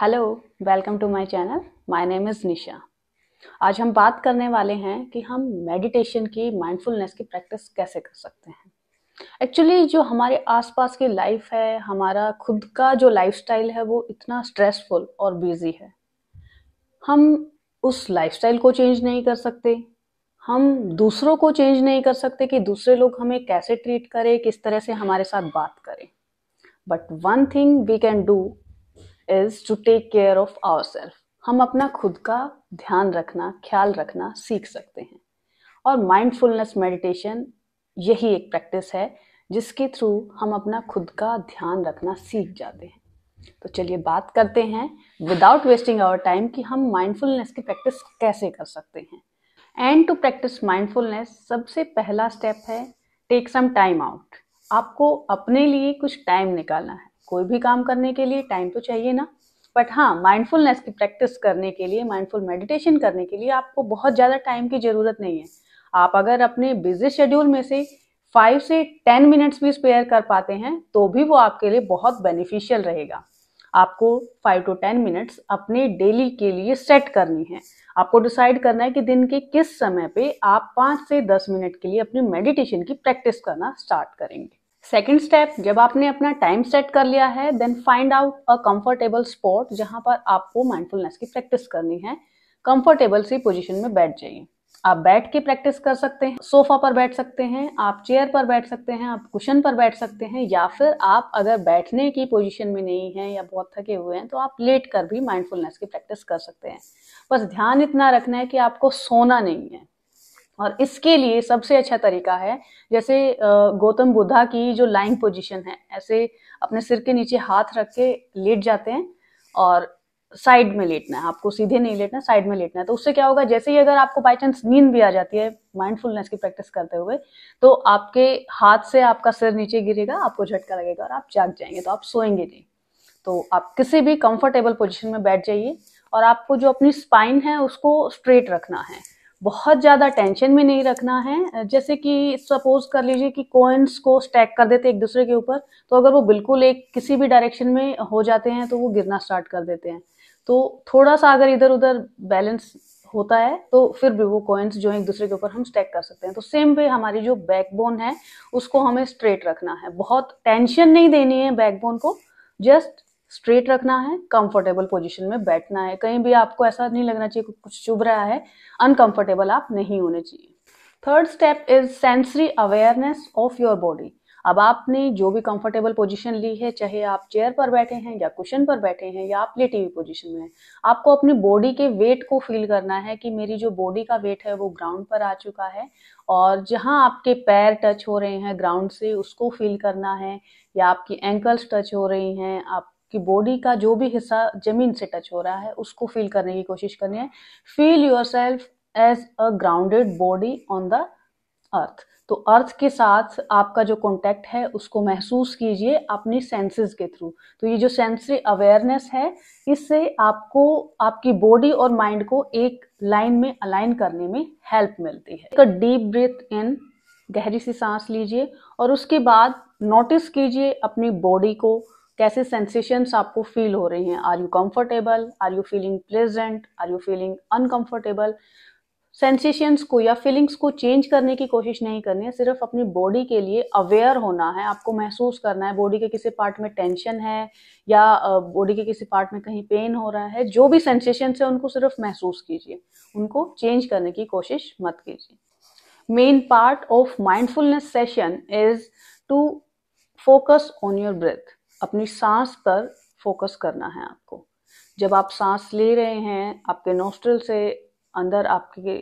hello welcome to my channel my name is Nisha आज हम बात करने वाले हैं कि हम मेडिटेशन की माइंडफुलनेस की प्रैक्टिस कैसे कर सकते हैं एक्चुअली जो हमारे आसपास की लाइफ है हमारा खुद का जो लाइफस्टाइल है वो इतना स्ट्रेसफुल और बिजी है हम उस लाइफस्टाइल को चेंज नहीं कर सकते हम दूसरों को चेंज नहीं कर सकते कि दूसरे लोग हमें कैसे ट्रीट करें किस तरह से हमारे साथ बात करें but one thing we can do is to take care of our self हम अपना खुद का ध्यान रखना ख्याल रखना सीख सकते हैं और माइंडफुलनेस मेडिटेशन यही एक प्रैक्टिस है जिसके थ्रू हम अपना खुद का ध्यान रखना सीख जाते हैं तो चलिए बात करते हैं विदाउट वेस्टिंग आवर टाइम कि हम माइंडफुलनेस की प्रैक्टिस कैसे कर सकते हैं एंड टू प्रैक्टिस माइंडफुलनेस सबसे पहला स्टेप है टेक सम टाइम आउट आपको अपने लिए कुछ टाइम निकालना है कोई भी काम करने के लिए टाइम तो चाहिए ना बट हाँ माइंडफुलनेस की प्रैक्टिस करने के लिए माइंडफुल मेडिटेशन करने के लिए आपको बहुत ज़्यादा टाइम की ज़रूरत नहीं है आप अगर अपने बिजी शेड्यूल में से फाइव से टेन मिनट्स भी स्पेयर कर पाते हैं तो भी वो आपके लिए बहुत बेनिफिशियल रहेगा आपको फाइव टू टेन मिनट्स अपने डेली के लिए सेट करनी है आपको डिसाइड करना है कि दिन के किस समय पे आप पाँच से दस मिनट के लिए अपनी मेडिटेशन की प्रैक्टिस करना स्टार्ट करेंगे सेकेंड स्टेप जब आपने अपना टाइम सेट कर लिया है then find out a comfortable spot जहां पर आपको माइंडफुलनेस की प्रैक्टिस करनी है कंफर्टेबल सी पोजीशन में बैठ जाइए आप बैठ के प्रैक्टिस कर सकते हैं सोफा पर बैठ सकते हैं आप चेयर पर बैठ सकते हैं आप कुशन पर बैठ सकते हैं या फिर आप अगर बैठने की पोजीशन में नहीं हैं या बहुत थके हुए हैं तो आप लेट कर भी माइंडफुलनेस की प्रैक्टिस कर सकते हैं बस ध्यान इतना रखना है कि आपको सोना नहीं है और इसके लिए सबसे अच्छा तरीका है जैसे गौतम बुद्धा की जो लाइंग पोजीशन है ऐसे अपने सिर के नीचे हाथ रख के लेट जाते हैं और साइड में लेटना है आपको सीधे नहीं लेटना साइड में लेटना है तो उससे क्या होगा जैसे ही अगर आपको बाई चांस नींद भी आ जाती है माइंडफुलनेस की प्रैक्टिस करते हुए तो आपके हाथ से आपका सिर नीचे गिरेगा आपको झटका लगेगा और आप जाग जाएंगे तो आप सोएंगे नहीं तो आप किसी भी कंफर्टेबल पोजिशन में बैठ जाइए और आपको जो अपनी स्पाइन है उसको स्ट्रेट रखना है बहुत ज़्यादा टेंशन में नहीं रखना है जैसे कि सपोज कर लीजिए कि कोइंस को स्टैक कर देते एक दूसरे के ऊपर तो अगर वो बिल्कुल एक किसी भी डायरेक्शन में हो जाते हैं तो वो गिरना स्टार्ट कर देते हैं तो थोड़ा सा अगर इधर उधर बैलेंस होता है तो फिर भी वो कॉइन्स जो है एक दूसरे के ऊपर हम स्टैक कर सकते हैं तो सेम वे हमारी जो बैकबोन है उसको हमें स्ट्रेट रखना है बहुत टेंशन नहीं देनी है बैकबोन को जस्ट स्ट्रेट रखना है कंफर्टेबल पोजीशन में बैठना है कहीं भी आपको ऐसा नहीं लगना चाहिए कुछ चुभ रहा है अनकंफर्टेबल आप नहीं होने चाहिए third step is sensory awareness of your body अब आपने जो भी कंफर्टेबल पोजीशन ली है चाहे आप चेयर पर बैठे हैं या कुशन पर बैठे हैं या आप लेटी हुई पोजीशन में हैं आपको अपनी बॉडी के वेट को फील करना है कि मेरी जो बॉडी का वेट है वो ग्राउंड पर आ चुका है और जहां आपके पैर टच हो रहे हैं ग्राउंड से उसको फील करना है या आपकी एंकल्स टच हो रही हैं आप कि बॉडी का जो भी हिस्सा जमीन से टच हो रहा है उसको फील करने की कोशिश करनी है feel your self as a grounded body on the earth तो अर्थ के साथ आपका जो कॉन्टेक्ट है उसको महसूस कीजिए अपनी सेंसेस के थ्रू तो ये जो सेंसरी अवेयरनेस है इससे आपको आपकी बॉडी और माइंड को एक लाइन में अलाइन करने में हेल्प मिलती है एक डीप ब्रेथ इन गहरी सी सांस लीजिए और उसके बाद नोटिस कीजिए अपनी बॉडी को कैसे सेंसेशंस आपको फील हो रही हैं are you comfortable are you feeling pleasant are you feeling uncomfortable sensations को या फीलिंग्स को चेंज करने की कोशिश नहीं करनी है सिर्फ अपनी बॉडी के लिए अवेयर होना है आपको महसूस करना है बॉडी के किसी पार्ट में टेंशन है या बॉडी के किसी पार्ट में कहीं पेन हो रहा है जो भी सेंसेशंस है उनको सिर्फ महसूस कीजिए उनको चेंज करने की कोशिश मत कीजिए main part of mindfulness session is to focus on your breath अपनी सांस पर फोकस करना है आपको जब आप सांस ले रहे हैं आपके नोस्ट्रल से अंदर आपके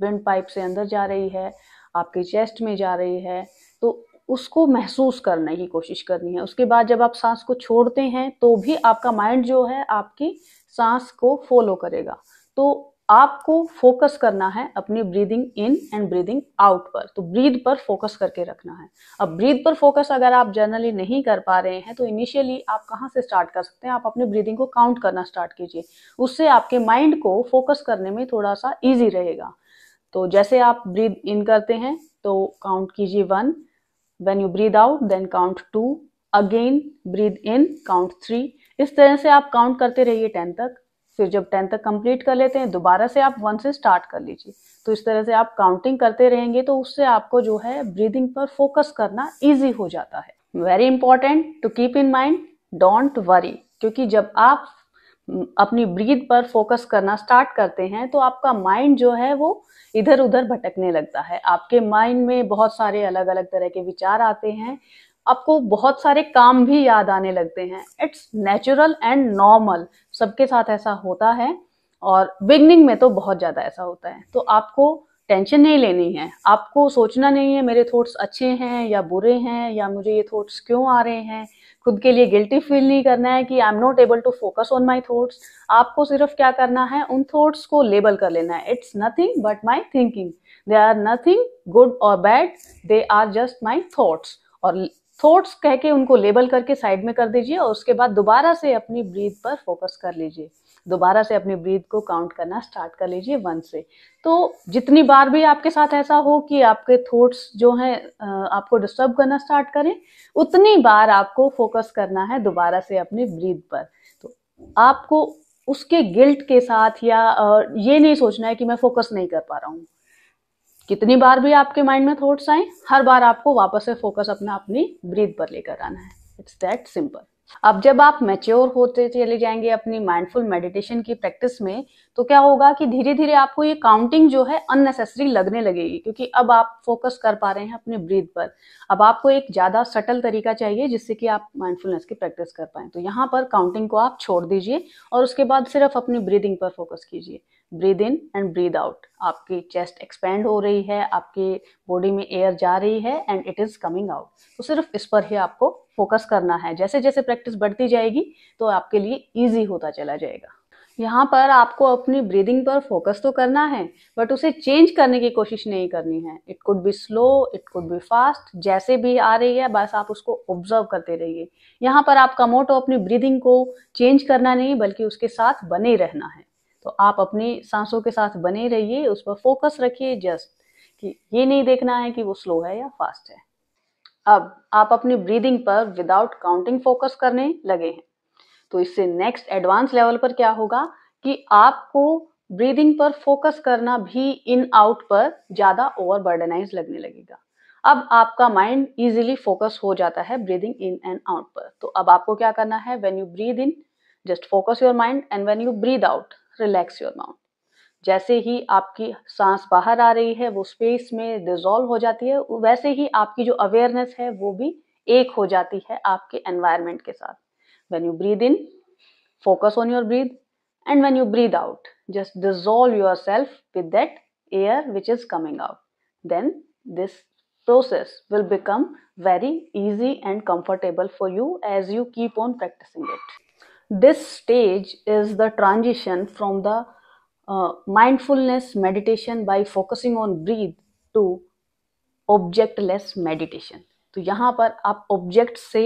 विंड पाइप से अंदर जा रही है आपके चेस्ट में जा रही है तो उसको महसूस करने की कोशिश करनी है उसके बाद जब आप सांस को छोड़ते हैं तो भी आपका माइंड जो है आपकी सांस को फॉलो करेगा तो आपको फोकस करना है अपनी breathing in and breathing out पर तो ब्रीद पर फोकस करके रखना है अब ब्रीद पर फोकस अगर आप जनरली नहीं कर पा रहे हैं तो इनिशियली आप कहाँ से स्टार्ट कर सकते हैं आप अपनी ब्रीदिंग को काउंट करना स्टार्ट कीजिए उससे आपके माइंड को फोकस करने में थोड़ा सा ईजी रहेगा तो जैसे आप ब्रीद इन करते हैं तो काउंट कीजिए one when you breathe out then count two again breathe in count three इस तरह से आप काउंट करते रहिए टेन तक फिर जब टेंथ तक कंप्लीट कर लेते हैं दोबारा से आप वन से स्टार्ट कर लीजिए तो इस तरह से आप काउंटिंग करते रहेंगे तो उससे आपको जो है ब्रीदिंग पर फोकस करना ईजी हो जाता है very important to keep in mind don't worry क्योंकि जब आप अपनी ब्रीद पर फोकस करना स्टार्ट करते हैं तो आपका माइंड जो है वो इधर उधर भटकने लगता है आपके माइंड में बहुत सारे अलग अलग तरह के विचार आते हैं आपको बहुत सारे काम भी याद आने लगते हैं इट्स नेचुरल एंड नॉर्मल सबके साथ ऐसा होता है और बिगनिंग में तो बहुत ज़्यादा ऐसा होता है तो आपको टेंशन नहीं लेनी है आपको सोचना नहीं है मेरे थॉट्स अच्छे हैं या बुरे हैं या मुझे ये थॉट्स क्यों आ रहे हैं खुद के लिए गिल्टी फील नहीं करना है कि I am not able to focus on my thoughts आपको सिर्फ क्या करना है उन थॉट्स को लेबल कर लेना है it's nothing but my thinking they are nothing good और bad they are just my thoughts और थॉट्स कह के उनको लेबल करके साइड में कर दीजिए और उसके बाद दोबारा से अपनी ब्रीथ पर फोकस कर लीजिए दोबारा से अपनी ब्रीथ को काउंट करना स्टार्ट कर लीजिए वन से तो जितनी बार भी आपके साथ ऐसा हो कि आपके थॉट्स जो हैं आपको डिस्टर्ब करना स्टार्ट करें उतनी बार आपको फोकस करना है दोबारा से अपनी ब्रीथ पर तो आपको उसके गिल्ट के साथ या ये नहीं सोचना है कि मैं फोकस नहीं कर पा रहा हूँ कितनी बार भी आपके माइंड में थॉट्स आए हर बार आपको वापस से फोकस अपना अपनी ब्रीथ पर लेकर आना है इट्स दैट सिंपल अब जब आप मैच्योर होते चले जाएंगे अपनी माइंडफुल मेडिटेशन की प्रैक्टिस में तो क्या होगा कि धीरे धीरे आपको ये काउंटिंग जो है अननेसेसरी लगने लगेगी क्योंकि अब आप फोकस कर पा रहे हैं अपने ब्रीथ पर अब आपको एक ज़्यादा सटल तरीका चाहिए जिससे कि आप माइंडफुलनेस की प्रैक्टिस कर पाए तो यहाँ पर काउंटिंग को आप छोड़ दीजिए और उसके बाद सिर्फ अपनी ब्रीदिंग पर फोकस कीजिए breathe in and breathe out आपकी चेस्ट एक्सपेंड हो रही है आपकी बॉडी में एयर जा रही है and it is coming out तो सिर्फ इस पर ही आपको फोकस करना है जैसे जैसे प्रैक्टिस बढ़ती जाएगी तो आपके लिए ईजी होता चला जाएगा यहाँ पर आपको अपनी ब्रीदिंग पर फोकस तो करना है बट उसे चेंज करने की कोशिश नहीं करनी है it could be slow it could be fast जैसे भी आ रही है बस आप उसको ऑब्जर्व करते रहिए यहाँ पर आपका मोटो अपनी ब्रीदिंग को चेंज करना नहीं बल्कि उसके साथ बने रहना है तो आप अपनी सांसों के साथ बने रहिए उस पर फोकस रखिए जस्ट कि ये नहीं देखना है कि वो स्लो है या फास्ट है अब आप अपनी ब्रीदिंग पर विदाउट काउंटिंग फोकस करने लगे हैं तो इससे नेक्स्ट एडवांस लेवल पर क्या होगा कि आपको ब्रीदिंग पर फोकस करना भी इन आउट पर ज़्यादा ओवर बर्डनाइज लगने लगेगा अब आपका माइंड इजीली फोकस हो जाता है ब्रीदिंग इन एंड आउट पर तो अब आपको क्या करना है when you breathe in just focus your mind and when you breathe out relax your mouth जैसे ही आपकी सांस बाहर आ रही है वो स्पेस में डिजोल्व हो जाती है वैसे ही आपकी जो अवेयरनेस है वो भी एक हो जाती है आपके एनवायरमेंट के साथ when you breathe in focus on your breath and when you breathe out just dissolve yourself with that air which is coming out then this process will become very easy and comfortable for you as you keep on practising it This stage is the transition from the uh, mindfulness meditation by focusing on breathe to objectless meditation तो यहाँ पर आप object से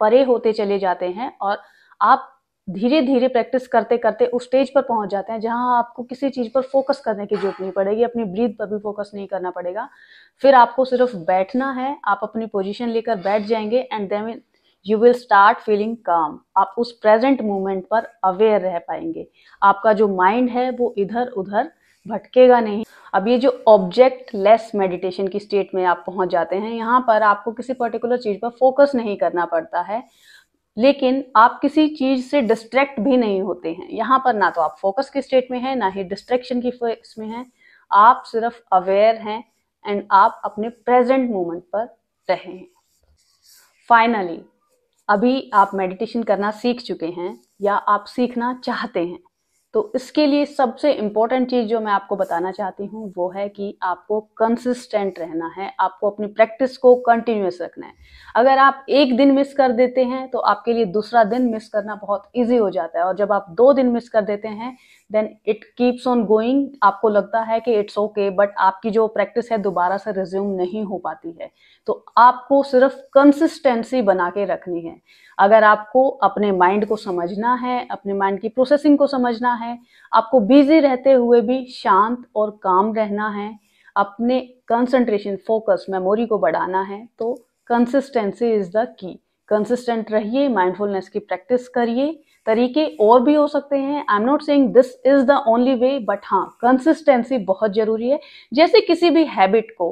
परे होते चले जाते हैं और आप धीरे धीरे प्रैक्टिस करते करते उस स्टेज पर पहुंच जाते हैं जहां आपको किसी चीज पर फोकस करने की जरूरत नहीं पड़ेगी अपनी ब्रीथ पर भी फोकस नहीं करना पड़ेगा फिर आपको सिर्फ बैठना है आप अपनी पोजीशन लेकर बैठ जाएंगे and then you will start feeling calm आप उस प्रेजेंट मोमेंट पर अवेयर रह पाएंगे आपका जो माइंड है वो इधर उधर भटकेगा नहीं अब ये जो ऑब्जेक्ट लेस मेडिटेशन की स्टेट में आप पहुंच जाते हैं यहाँ पर आपको किसी पर्टिकुलर चीज़ पर फोकस नहीं करना पड़ता है लेकिन आप किसी चीज़ से डिस्ट्रैक्ट भी नहीं होते हैं यहाँ पर ना तो आप फोकस की स्टेट में हैं ना ही डिस्ट्रैक्शन की फेस में हैं आप सिर्फ अवेयर हैं एंड आप अपने प्रेजेंट मोमेंट पर रहे हैं फाइनली अभी आप मेडिटेशन करना सीख चुके हैं या आप सीखना चाहते हैं तो इसके लिए सबसे इम्पोर्टेंट चीज़ जो मैं आपको बताना चाहती हूँ वो है कि आपको कंसिस्टेंट रहना है आपको अपनी प्रैक्टिस को कंटिन्यूस रखना है अगर आप एक दिन मिस कर देते हैं तो आपके लिए दूसरा दिन मिस करना बहुत ईजी हो जाता है और जब आप दो दिन मिस कर देते हैं then it keeps on going आपको लगता है कि इट्स ओके बट आपकी जो प्रैक्टिस है दोबारा से रिज्यूम नहीं हो पाती है तो आपको सिर्फ कंसिस्टेंसी बना के रखनी है अगर आपको अपने माइंड को समझना है अपने माइंड की प्रोसेसिंग को समझना है आपको बिजी रहते हुए भी शांत और काम रहना है अपने कंसंट्रेशन फोकस मेमोरी को बढ़ाना है तो consistency is the key consistent रहिए माइंडफुलनेस की प्रैक्टिस करिए तरीके और भी हो सकते हैं I am not saying this is the only way but हाँ कंसिस्टेंसी बहुत जरूरी है जैसे किसी भी हैबिट को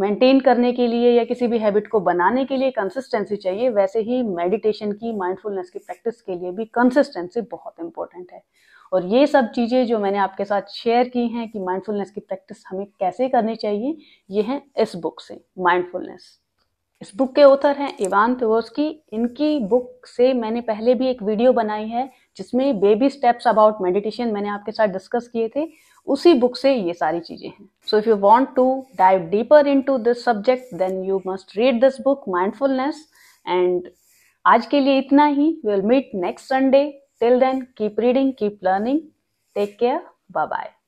मेंटेन करने के लिए या किसी भी हैबिट को बनाने के लिए कंसिस्टेंसी चाहिए वैसे ही मेडिटेशन की माइंडफुलनेस की प्रैक्टिस के लिए भी कंसिस्टेंसी बहुत इंपॉर्टेंट है और ये सब चीज़ें जो मैंने आपके साथ शेयर की हैं कि माइंडफुलनेस की प्रैक्टिस हमें कैसे करनी चाहिए ये हैं इस बुक से माइंडफुलनेस इस बुक के ऑथर हैं इवान की इनकी बुक से मैंने पहले भी एक वीडियो बनाई है जिसमें बेबी स्टेप्स अबाउट मेडिटेशन मैंने आपके साथ डिस्कस किए थे उसी बुक से ये सारी चीजें हैं so if you want to dive deeper into this subject then you must read this book mindfulness and आज के लिए इतना ही will meet next Sunday till then keep reading keep learning take care bye bye